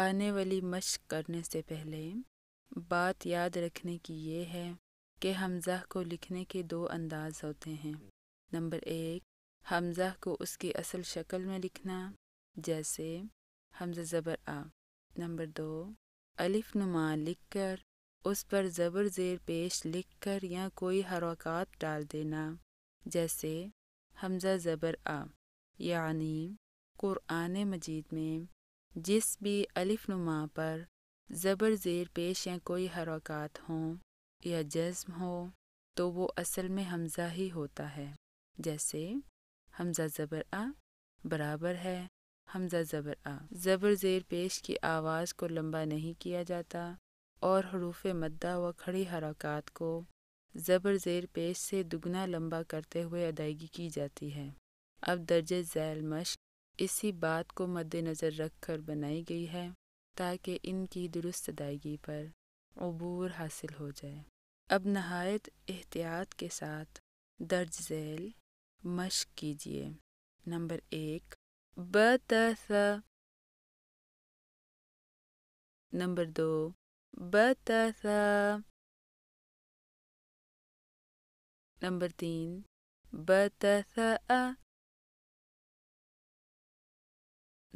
آنے والی مشق کرنے سے پہلے بات یاد رکھنے کی یہ ہے کہ حمزہ کو لکھنے کے دو انداز ہوتے ہیں نمبر ایک حمزہ کو اس کی اصل شکل میں لکھنا جیسے حمزہ زبر آ نمبر دو الف نما لکھ کر اس پر زبر زیر پیش لکھ کر یا کوئی حرکات ڈال دینا جیسے حمزہ زبر آ یعنی قرآن مجید میں جس بھی الف نما پر زبر زیر پیش یا کوئی حرکات ہوں یا جزم ہو تو وہ اصل میں حمزہ ہی ہوتا ہے جیسے حمزہ زبر آ برابر ہے حمزہ زبر آ زبر زیر پیش کی آواز کو لمبا نہیں کیا جاتا اور حروف مدہ و کھڑی حرکات کو زبر زیر پیش سے دگنا لمبا کرتے ہوئے ادائیگی کی جاتی ہے اب درج ذیل مشق اسی بات کو مد نظر رکھ کر بنائی گئی ہے تاکہ ان کی درست ادائیگی پر عبور حاصل ہو جائے اب نہایت احتیاط کے ساتھ درج ذیل مشق کیجیے نمبر ایک نمبر دو نمبر تین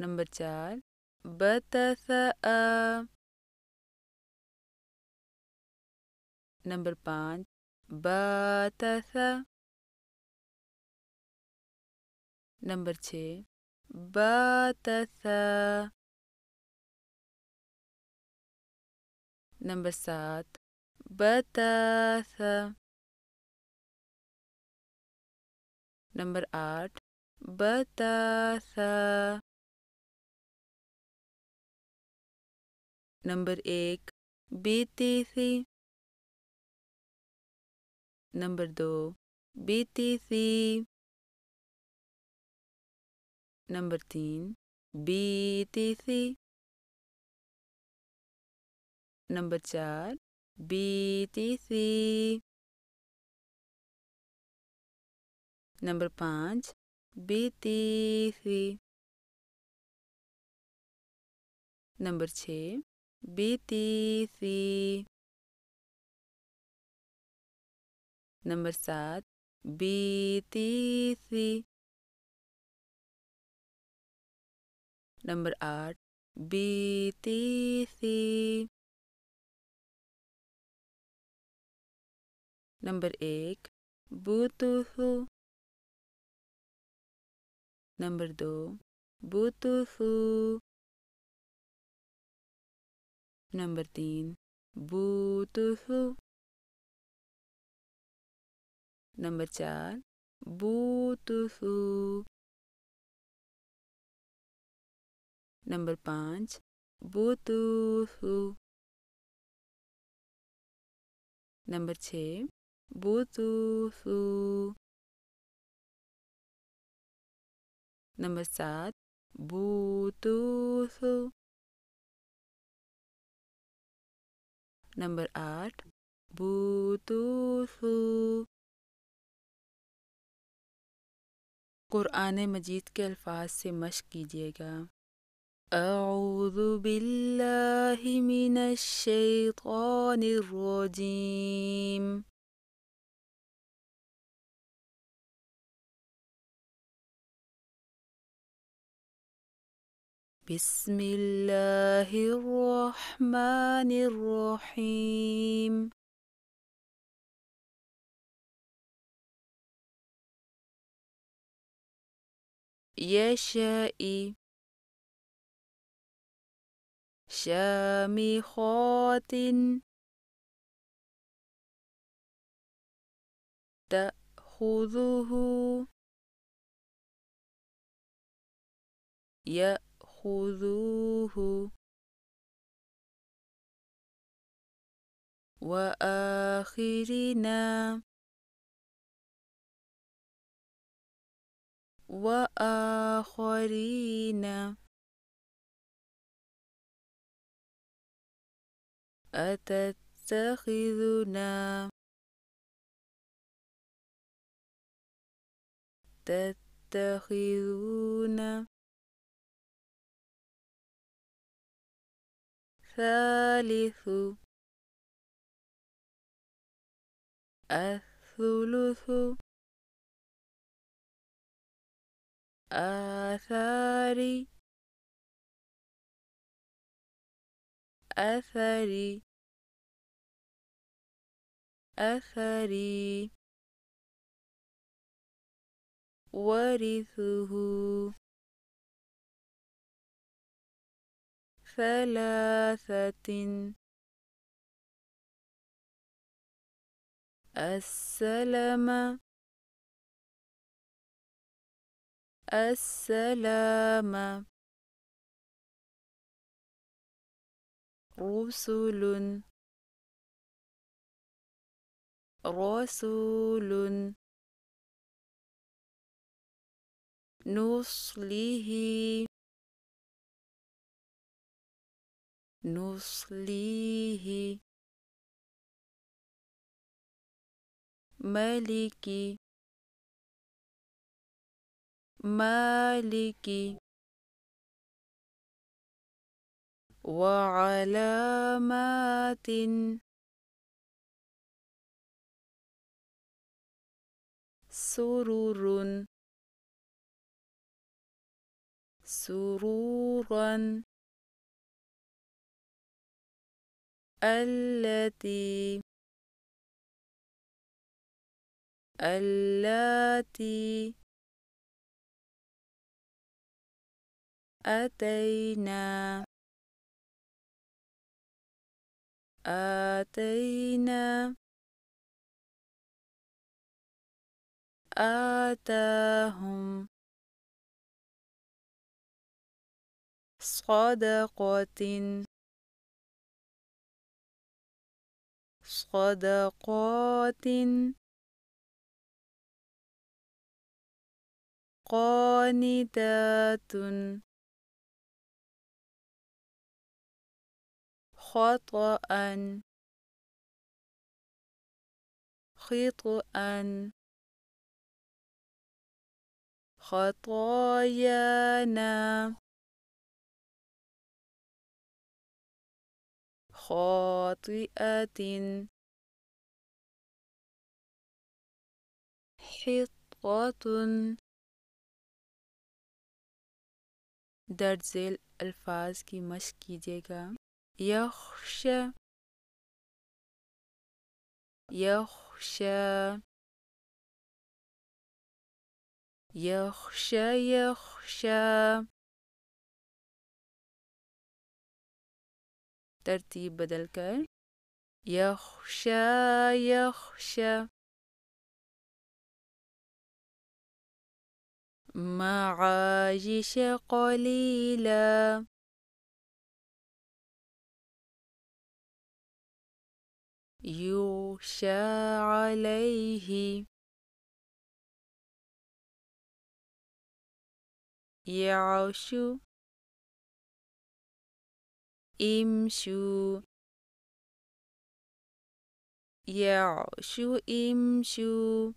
Number चार बतथअ नंबर पाँच बतथ नंबर छः बतथ नंबर सात बतथ नंबर आठ बतथ نمبر ایک بیتے سی نمبر دو بیتے سی نمبر تین بیتے سی نمبر چار بیتے سی نمبر پانچ سے نمبر چھ بی سی نمبر سات بی نمبر آٹھ بی سی نمبر ایک بوتوہ نمبر دو بوتحو نمبر تین نمبر چار نمبر پانچ نمبر چھوت سو نمبر سات بوتو نمبر آٹھ بوتوسو قرآن مجید کے الفاظ سے مشق کیجیے گا اعوذ باللہ من الشیطان الرجیم بسم الله الرحمن الرحيم يشاء شامخات تأخذه يأ خذوه وآخرنا وآخرين أتتخذنا تتخذون الثالث الثلث آثاري أثري أثري ورثه ثلاثة السلام السلام رسل رسول نصله نصليه مالكي مالكي وعلامات سرور سرورا التي التي أتينا آتينا آتاهم صدقة صدقات قانتات خطأ خطأ خطايانا خاطئة حطة درد ذیل الفاظ کی مشق کیجیے گا یخش یخش يخشى يخشى ترتيب بدل كر يخشى يخشى معاجش قليلا يخشى عليه يعش امشوا يعشوا امشوا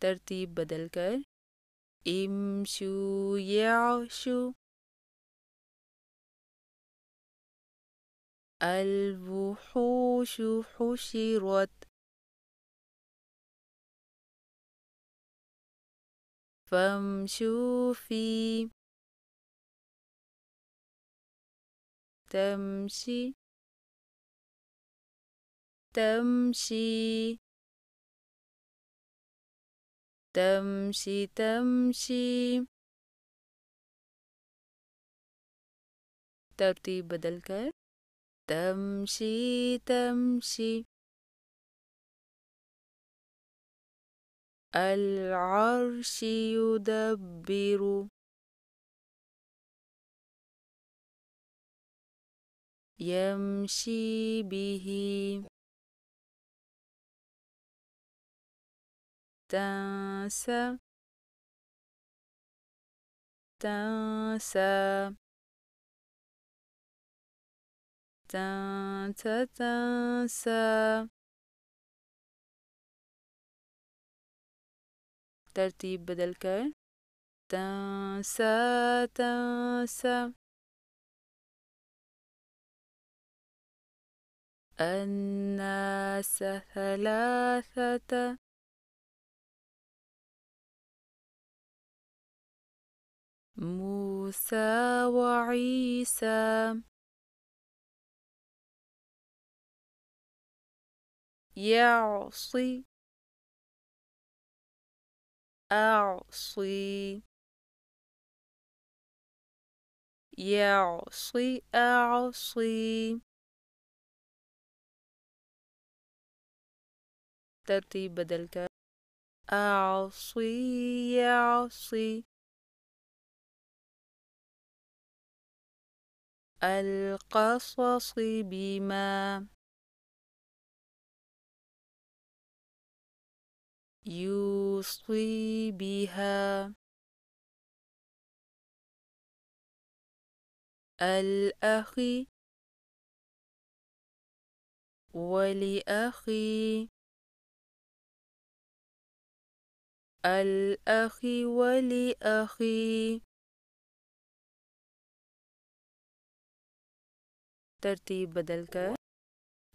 ترتيب بدل کر امشوا يعشوا الوحوش حشرت فامشوا في تمشي تمشي تمشي تمشي ترتيب بدل كر تمشي تمشي العرش يدبر يمشي به تنسى تنسى تنسى تنسى ترتيب بدل كر تنسى تنسى الناس ثلاثة موسى وعيسى يعصي أعصي يعصي أعصي الترتيب بدل كان أعصي يعصي القصص بما يوصي بها الأخ ولأخي الأخ ولأخي ترتيب بدل ك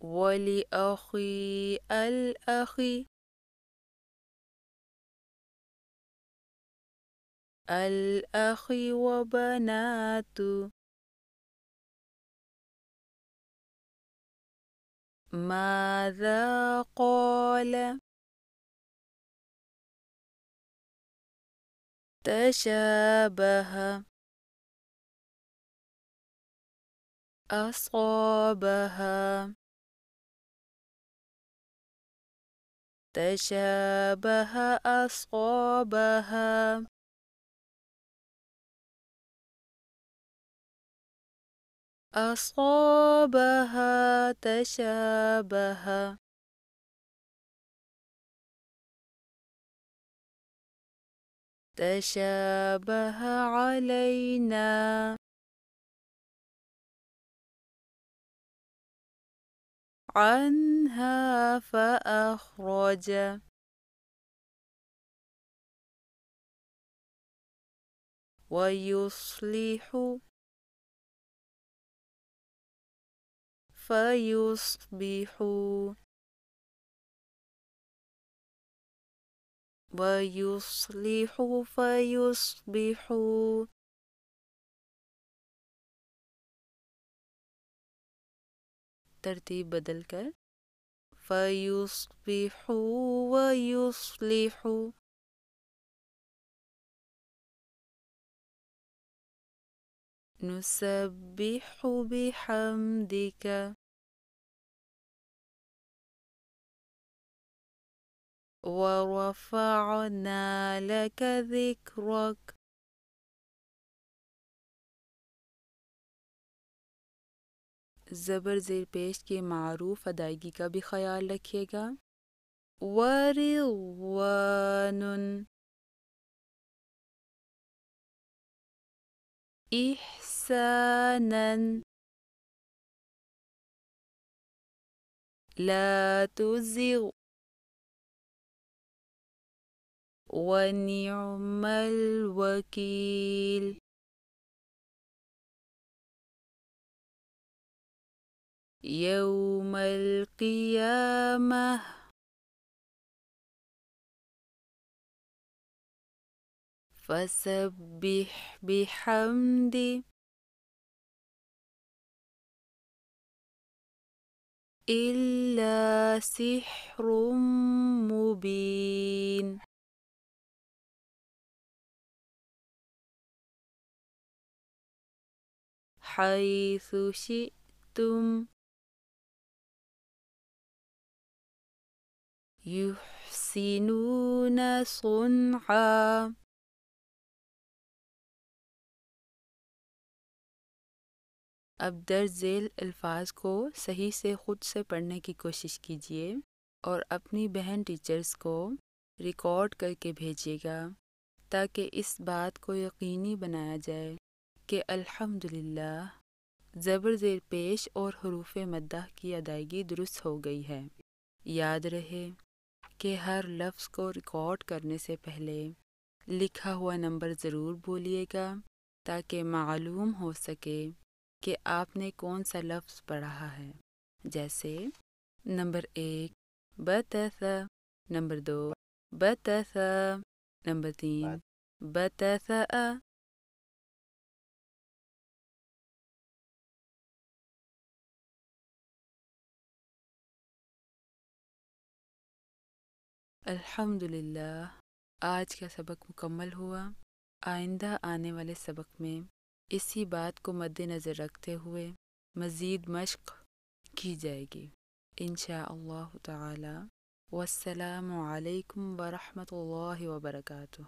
ولأخي الأخي الأخ وبنات ماذا قال تشابه أصابها تشابه أصابها أصابها تشابه تشابه علينا عنها فأخرج ويصلح فيصبح ويصلحوا فيصبحوا ترتيب بدل كر فيصبحوا ويصلحوا نسبح بحمدك ورفعنا لك ذكرك زبر زیر پیش کی معروف ادائیگی کا بھی خیال رکھیے گا ورون احسانا لا تزغ ونعم الوكيل يوم القيامة فسبح بحمد إلا سحر مبين حيث شئتم يحسنون صنعا اب در ذیل الفاظ کو صحیح سے خود سے پڑھنے کی کوشش کیجیے اور اپنی بہن ٹیچرز کو ریکارڈ کر کے بھیجیے گا تاکہ اس بات کو یقینی بنایا جائے کہ الحمد للہ زبر زیر پیش اور حروف مدح کی ادائیگی درست ہو گئی ہے یاد رہے کہ ہر لفظ کو ریکارڈ کرنے سے پہلے لکھا ہوا نمبر ضرور بولیے گا تاکہ معلوم ہو سکے کہ آپ نے کون سا لفظ پڑھا ہے جیسے نمبر ایک بتس نمبر دو بتس نمبر تین بتس الحمد للہ آج کا سبق مکمل ہوا آئندہ آنے والے سبق میں اسی بات کو مد نظر رکھتے ہوئے مزید مشق کی جائے گی انشاء اللہ تعالی والسلام علیکم ورحمۃ اللہ وبرکاتہ